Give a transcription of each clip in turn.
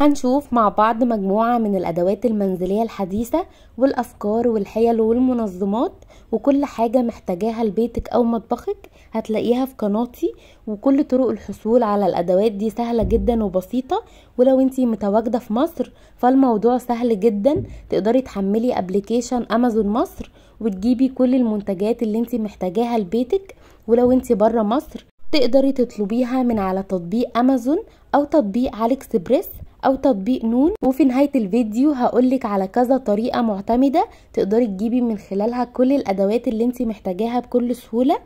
هنشوف مع بعض مجموعة من الأدوات المنزلية الحديثة والأفكار والحيل والمنظمات وكل حاجة محتاجاها لبيتك أو مطبخك هتلاقيها في قناتي وكل طرق الحصول على الأدوات دي سهلة جدا وبسيطة ولو انتي متواجدة في مصر فالموضوع سهل جدا تقدري تحملي ابلكيشن أمازون مصر وتجيبي كل المنتجات اللي انتي محتاجاها لبيتك ولو انتي برا مصر تقدري تطلبيها من على تطبيق امازون او تطبيق علي اكسبريس او تطبيق نون وفي نهايه الفيديو هقولك على كذا طريقه معتمده تقدري تجيبي من خلالها كل الادوات اللي انت محتاجاها بكل سهوله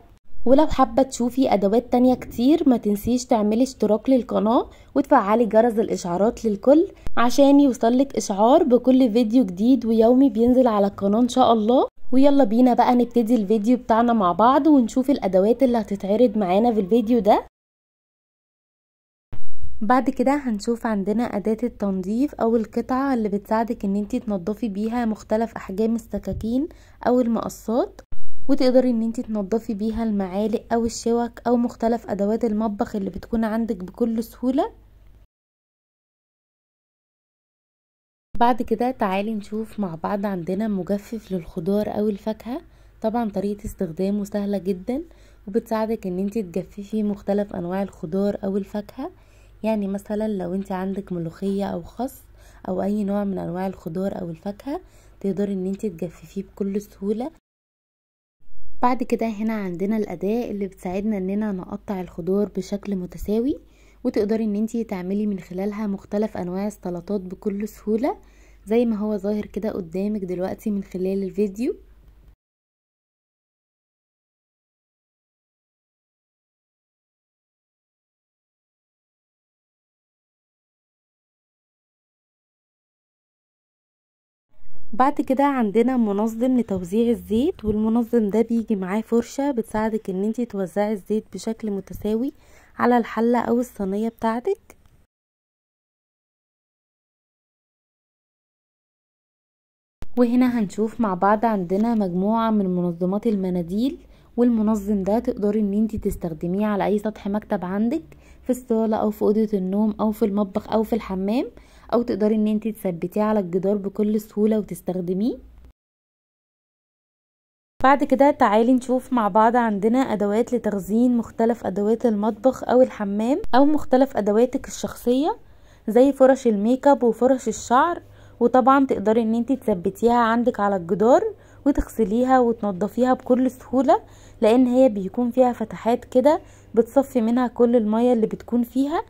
ولو حابة تشوفي أدوات تانية كتير ما تنسيش تعملي اشتراك للقناة وتفعلي جرس الإشعارات للكل عشان يوصلك إشعار بكل فيديو جديد ويومي بينزل على القناة إن شاء الله ويلا بينا بقى نبتدي الفيديو بتاعنا مع بعض ونشوف الأدوات اللي هتتعرض معانا في الفيديو ده بعد كده هنشوف عندنا أداة التنظيف أو القطعة اللي بتساعدك ان انتي تنظفي بيها مختلف أحجام السكاكين أو المقصات وتقدري ان انتي تنظفي بيها المعالق أو الشوك أو مختلف أدوات المطبخ اللي بتكون عندك بكل سهولة بعد كده تعالي نشوف مع بعض عندنا مجفف للخضار أو الفاكهة طبعا طريقة استخدامه سهلة جدا وبتساعدك ان انتي تجففي مختلف أنواع الخضار أو الفاكهة يعني مثلا لو انت عندك ملوخية او خس او اي نوع من انواع الخضار او الفاكهة تقدري ان انت تجففيه بكل سهولة بعد كده هنا عندنا الاداة اللي بتساعدنا اننا نقطع الخضار بشكل متساوي وتقدري ان انت تعملي من خلالها مختلف انواع السلطات بكل سهولة زي ما هو ظاهر كده قدامك دلوقتي من خلال الفيديو بعد كده عندنا منظم لتوزيع الزيت والمنظم ده بيجي معاه فرشة بتساعدك ان انتي توزعي الزيت بشكل متساوي على الحلة او الصينية بتاعتك وهنا هنشوف مع بعض عندنا مجموعة من منظمات المناديل والمنظم ده تقدري ان انتي تستخدميه على اي سطح مكتب عندك في الصالة او في اوضة النوم او في المطبخ او في الحمام او تقدري ان انت تثبتيه على الجدار بكل سهولة وتستخدميه بعد كده تعالي نشوف مع بعض عندنا ادوات لتخزين مختلف ادوات المطبخ او الحمام او مختلف ادواتك الشخصية زي فرش الميك اب وفرش الشعر وطبعا تقدري ان انت تثبتيها عندك على الجدار وتغسليها وتنضفيها بكل سهولة لان هي بيكون فيها فتحات كده بتصفي منها كل المية اللي بتكون فيها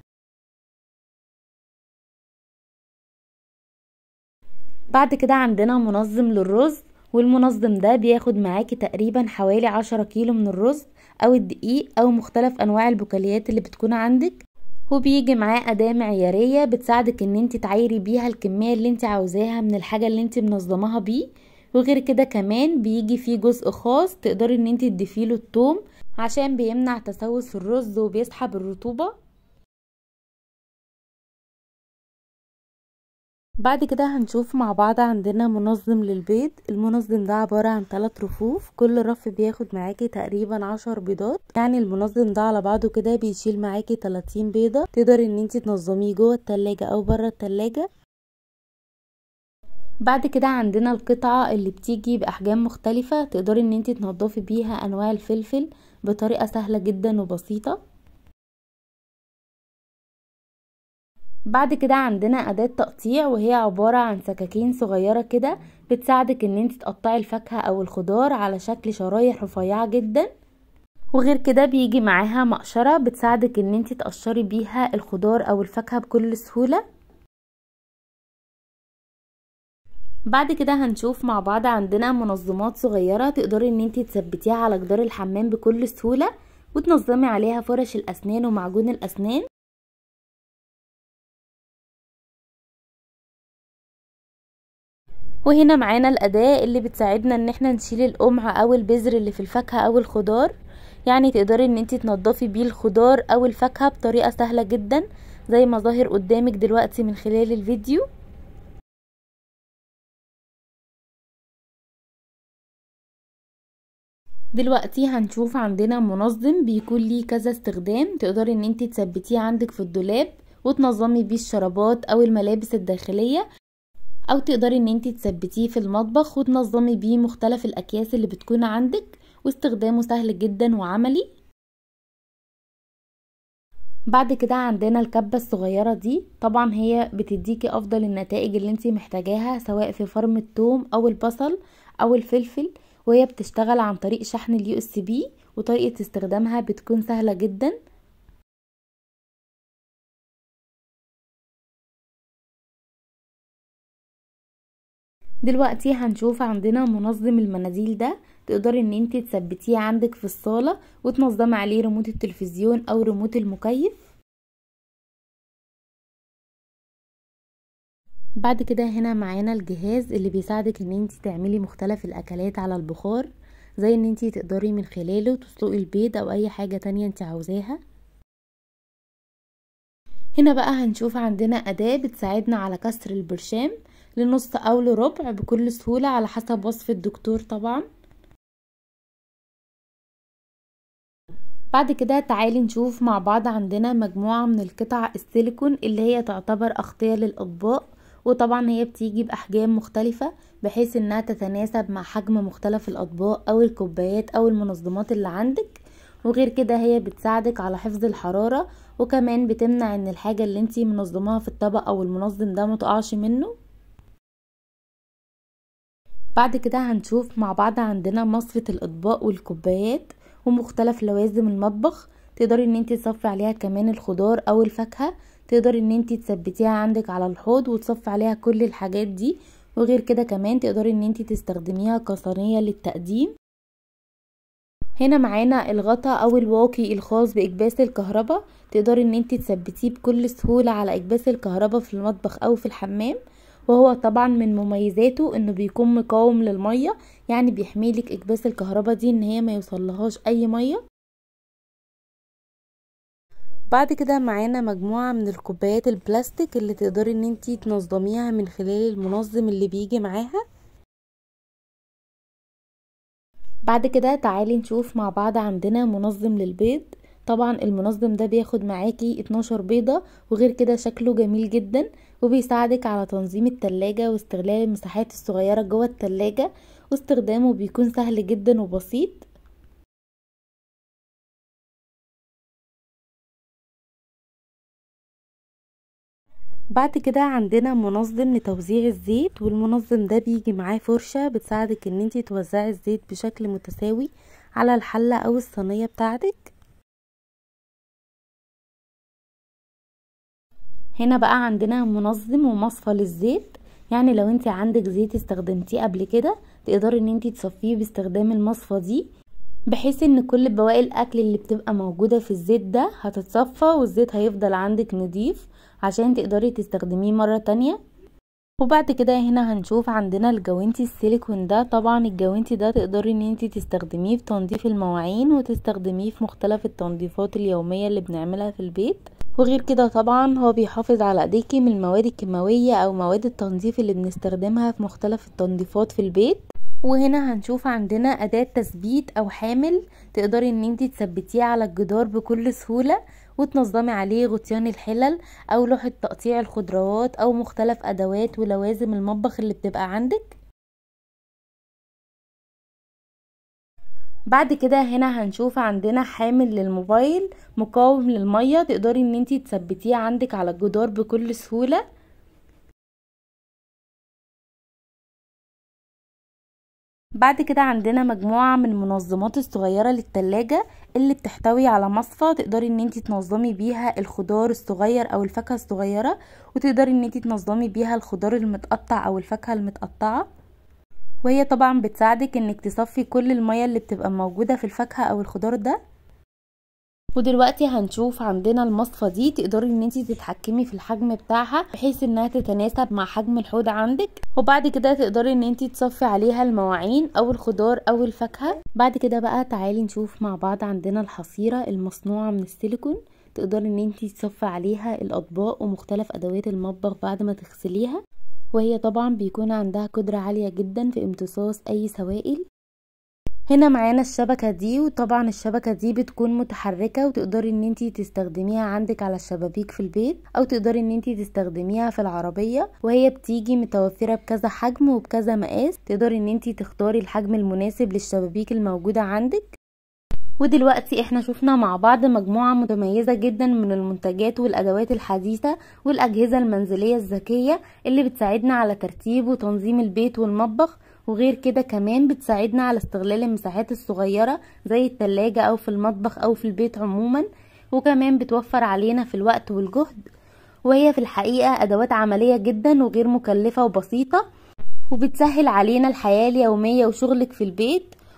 بعد كده عندنا منظم للرز والمنظم ده بياخد معاكي تقريبا حوالي عشرة كيلو من الرز او الدقيق او مختلف انواع البكاليات اللي بتكون عندك وبيجي معاه أداة معيارية بتساعدك ان انت تعايري بيها الكمية اللي انت عاوزاها من الحاجة اللي انت منظماها بيه وغير كده كمان بيجي فيه جزء خاص تقدري ان انت تدفيله التوم عشان بيمنع تسوس الرز وبيسحب الرطوبة بعد كده هنشوف مع بعض عندنا منظم للبيض المنظم ده عبارة عن ثلاث رفوف كل رف بياخد معاكي تقريبا عشر بيضات يعني المنظم ده على بعضه كده بيشيل معاكي 30 بيضة تقدري ان انت تنظميه جوه التلاجة او بره التلاجة بعد كده عندنا القطعة اللي بتيجي بأحجام مختلفة تقدري ان انت تنضفي بيها انواع الفلفل بطريقة سهلة جدا وبسيطة بعد كده عندنا أداة تقطيع وهي عبارة عن سكاكين صغيرة كده بتساعدك ان انت تقطعي الفاكهة او الخضار على شكل شرايح رفيعة جدا وغير كده بيجي معاها مقشرة بتساعدك ان انت تقشري بيها الخضار او الفاكهة بكل سهولة بعد كده هنشوف مع بعض عندنا منظمات صغيرة تقدري ان انت تثبتيها على جدار الحمام بكل سهولة وتنظمي عليها فرش الاسنان ومعجون الاسنان وهنا معانا الأداة اللي بتساعدنا ان احنا نشيل القمع او البذر اللي في الفاكهة او الخضار يعني تقدري ان انتي تنضفي بيه الخضار او الفاكهة بطريقة سهلة جدا زي ما ظاهر قدامك دلوقتي من خلال الفيديو دلوقتي هنشوف عندنا منظم بيكون ليه كذا استخدام تقدري ان انت تثبتيه عندك في الدولاب وتنظمي بيه الشرابات او الملابس الداخلية او تقدري ان انت تثبتيه في المطبخ وتنظمي بيه مختلف الاكياس اللي بتكون عندك واستخدامه سهل جدا وعملي بعد كده عندنا الكبة الصغيرة دي طبعا هي بتديكي افضل النتائج اللي انت محتاجاها سواء في فرم التوم او البصل او الفلفل وهي بتشتغل عن طريق شحن اليو اس بي وطريقة استخدامها بتكون سهلة جداً دلوقتي هنشوف عندنا منظم المناديل ده تقدري ان انت تثبتيه عندك في الصالة وتنظمي عليه ريموت التلفزيون او ريموت المكيف بعد كده هنا معانا الجهاز اللي بيساعدك ان انت تعملي مختلف الاكلات على البخار زي ان انت تقدري من خلاله تسلقي البيض او اي حاجة تانية انت عاوزاها هنا بقى هنشوف عندنا اداة بتساعدنا على كسر البرشام لنص او لربع بكل سهولة على حسب وصف الدكتور طبعا بعد كده تعالي نشوف مع بعض عندنا مجموعة من القطع السيليكون اللي هي تعتبر أغطية للأطباق وطبعا هي بتيجي بأحجام مختلفة بحيث انها تتناسب مع حجم مختلف الأطباق أو الكوبايات أو المنظمات اللي عندك وغير كده هي بتساعدك على حفظ الحرارة وكمان بتمنع ان الحاجة اللي انتي منظماها في الطبق أو المنظم ده متقعش منه بعد كده هنشوف مع بعض عندنا مصفة الاطباق والكوبايات ومختلف لوازم المطبخ تقدري ان انت تصفي عليها كمان الخضار او الفاكهة تقدري ان انت تثبتيها عندك على الحوض وتصفي عليها كل الحاجات دي وغير كده كمان تقدري ان انت تستخدميها كصينية للتقديم هنا معانا الغطا او الواقي الخاص باكباس الكهرباء تقدري ان انت تثبتيه بكل سهوله على اكباس الكهرباء في المطبخ او في الحمام وهو طبعا من مميزاته انه بيكون مقاوم للمية يعني بيحميلك اكباس الكهرباء دي ان هي ما يوصلهاش اي مية بعد كده معانا مجموعة من الكوبايات البلاستيك اللي تقدري ان انتي تنظميها من خلال المنظم اللي بيجي معاها بعد كده تعالي نشوف مع بعض عندنا منظم للبيض طبعا المنظم ده بياخد معاكي 12 بيضة وغير كده شكله جميل جدا وبيساعدك على تنظيم التلاجة واستغلال المساحات الصغيرة جوه التلاجة واستخدامه بيكون سهل جدا وبسيط بعد كده عندنا منظم لتوزيع الزيت والمنظم ده بيجي معاه فرشة بتساعدك ان انتي توزعي الزيت بشكل متساوي على الحلة او الصينية بتاعتك هنا بقى عندنا منظم ومصفى للزيت يعني لو انت عندك زيت استخدمتيه قبل كده تقدري ان انت تصفيه باستخدام المصفى دي بحيث ان كل بواقي الاكل اللي بتبقى موجودة في الزيت ده هتتصفى والزيت هيفضل عندك نضيف عشان تقدري تستخدميه مرة تانية وبعد كده هنا هنشوف عندنا الجوانتي السيليكون ده طبعا الجوانتي ده تقدري ان انت تستخدميه في تنظيف المواعين وتستخدميه في مختلف التنظيفات اليومية اللي بنعملها في البيت وغير كده طبعا هو بيحافظ على ايديكي من المواد الكيماوية او مواد التنظيف اللي بنستخدمها في مختلف التنظيفات في البيت وهنا هنشوف عندنا اداة تثبيت او حامل تقدري ان انتي تثبتيه على الجدار بكل سهولة وتنظمي عليه غطيان الحلل او لوحة تقطيع الخضروات او مختلف ادوات ولوازم المطبخ اللي بتبقى عندك بعد كده هنا هنشوف عندنا حامل للموبايل مقاوم للمية تقدري ان انتي تثبتيه عندك على الجدار بكل سهولة بعد كده عندنا مجموعة من المنظمات الصغيرة للتلاجة اللي بتحتوي على مصفى تقدري ان انتي تنظمي بيها الخضار الصغير او الفاكهة الصغيرة وتقدري ان انتي تنظمي بيها الخضار المتقطع او الفاكهة المتقطعة وهي طبعا بتساعدك انك تصفي كل المية اللي بتبقى موجودة في الفاكهة او الخضار ده ودلوقتي هنشوف عندنا المصفى دي تقدري ان انت تتحكمي في الحجم بتاعها بحيث انها تتناسب مع حجم الحوض عندك وبعد كده تقدري ان انت تصفي عليها المواعين او الخضار او الفاكهه بعد كده بقى تعالي نشوف مع بعض عندنا الحصيره المصنوعه من السيليكون تقدري ان انت تصفي عليها الاطباق ومختلف ادوات المطبخ بعد ما تغسليها وهي طبعا بيكون عندها قدرة عالية جدا في امتصاص أي سوائل هنا معانا الشبكة دي وطبعا الشبكة دي بتكون متحركة وتقدري ان انتي تستخدميها عندك على الشبابيك في البيت او تقدري ان انتي تستخدميها في العربية وهي بتيجي متوفرة بكذا حجم وبكذا مقاس تقدري ان انتي تختاري الحجم المناسب للشبابيك الموجودة عندك ودلوقتي احنا شفنا مع بعض مجموعة متميزة جدا من المنتجات والأدوات الحديثة والأجهزة المنزلية الذكية اللي بتساعدنا على ترتيب وتنظيم البيت والمطبخ وغير كده كمان بتساعدنا على استغلال المساحات الصغيرة زي التلاجة أو في المطبخ أو في البيت عموما وكمان بتوفر علينا في الوقت والجهد وهي في الحقيقة أدوات عملية جدا وغير مكلفة وبسيطة وبتسهل علينا الحياة اليومية وشغلك في البيت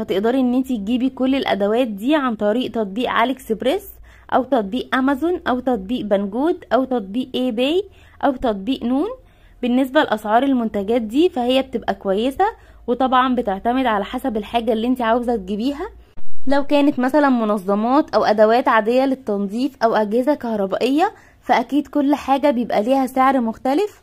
فتقدري ان انت تجيبي كل الادوات دي عن طريق تطبيق علي اكسبريس او تطبيق امازون او تطبيق بنجود او تطبيق اي باي او تطبيق نون بالنسبة لأسعار المنتجات دي فهي بتبقى كويسة وطبعا بتعتمد على حسب الحاجة اللي انت عاوزة تجيبيها لو كانت مثلا منظمات او ادوات عادية للتنظيف او اجهزة كهربائية فاكيد كل حاجة بيبقى ليها سعر مختلف